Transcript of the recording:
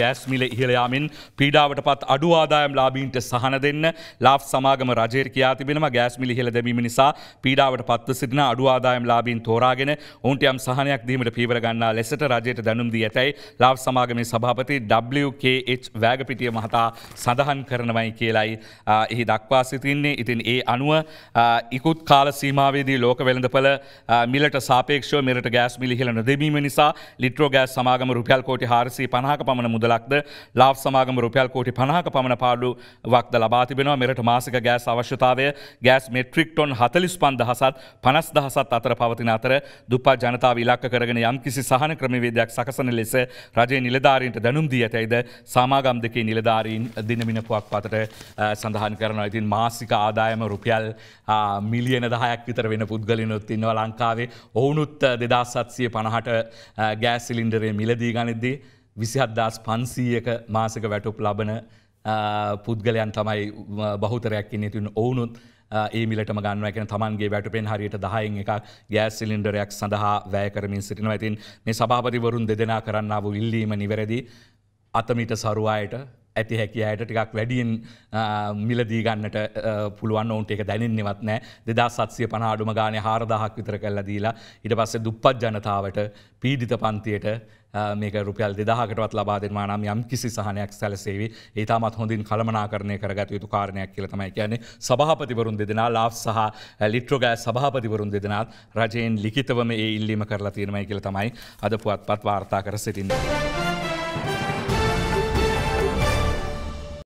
Gas මිල ඉහලයාමින් පීඩාවට පත් අඩු ආදායම් ලාබීන්ට සහන දෙන්න ලාබ් සමාගම රජය කියා තිබෙනවා ගෑස් මිල ඉහළ දැමීම නිසා පීඩාවට පත්ව සිටින අඩු ආදායම් ලාබීන් තෝරාගෙන ඔවුන්ට යම් සහනයක් දීමට පීවර ගන්නා ලෙසට රජයට දැනුම් දී ඇතැයි ලාබ් සමාගමේ සභාපති WKH වැගපිටිය මහතා සඳහන් කරනවයි කියලයි එහි දක්වා සිතින්නේ ඉතින් ඒ අනුව ඉකුත් කාල සීමාවේදී ලෝක වෙළඳපල මිලට සාපේක්ෂව මෙරට ගෑස් මිලිහිල නොදැමීම නිසා ලිට්‍රෝ ගෑස් සමාගම රුපියල් කෝටි හාරසී පනහක පමණ මුද මුදලක්ද ලාබ් සමාගම රුපියල් කෝටි පණහක පමණ පාඩු වක්ද ලබාතිබෙනවා මෙරට මාසික ගෑස් අවශ්‍යතාවය ගෑස් මෙට්‍රික් ටොන් හතලිස් පන් දහසත් පනස් දහසත් අතර පවතින අතර දුපා ජනතාව ඉලක්ක කරගෙන යම් කිසි සහන ක්‍රමවේදයක් සකසන ලෙස රජය නිලධාරීන්ට දැනුම් දී ඇතයිද සමාගම් දෙකේ නිලධාරීන් දිනමිනපුවක් පතට සඳහන් කරනවා ඉතින් මාසික ආදායම රුපියල් මිලියන දහයක් විතර වෙන පුද්ගලිනොත් ඉන්නවා ලංකාවේ ඔවුනුත් දෙදස්සත්සිය පණහට ගෑස් සිලින්ඩරේ මිලදී ගනිද්දී විසිහත්දස් පන්සීයක මාසක වැටුප් ලබන පුද්ගලයන් තමයි බහතරයක් ඉන්නතින් ඔවුනුත් ඒමිලටම ගන්නවැකෙන තමන්ගේ වැටපෙන් හරියට දහයෙන් එක ගෑස් සිලින්ඩරයක් සඳහා වැය කරමින් සිටිනව ඇතින් මේ සභාපතිවරුන් දෙදෙනා කරන්න වූ ඉල්ලීම නිවැරදි අතමිට සරුවායට ඇති හැකියායට ටිකක් වැඩියෙන් මිලදී ගන්නට පුළුවන් ඔවුන්ට එක දැනින්නෙවත් නෑ දෙදා සත්සිය පනාඩුම ගානය හාරදාහක් විතර කල්ල දීලා ඉට පස්සේ දුප්පත් ජනතාවට පීඩිත පන්තියට මේක රුපියල් දෙදාහකටවත් ලබා දෙෙනවානම් යම් කිසි සහනයක් සැලසේවි ඒතාමත් හොඳින් කළමනා කරණය කරගත යුතු කාරණයක් කියලතමයි කියන්නේ සභහපතිවරුන් දෙදෙනා ලා් සහ ලිට්‍රෝගෑ සභහපතිවරුන් දෙදෙනත් රජයෙන් ලිකිතවම ඒ ඉල්ලීම කරලා තියෙනමයි කියල තමයි අද පුවත් පත් වාර්තා කර සිටින්ද.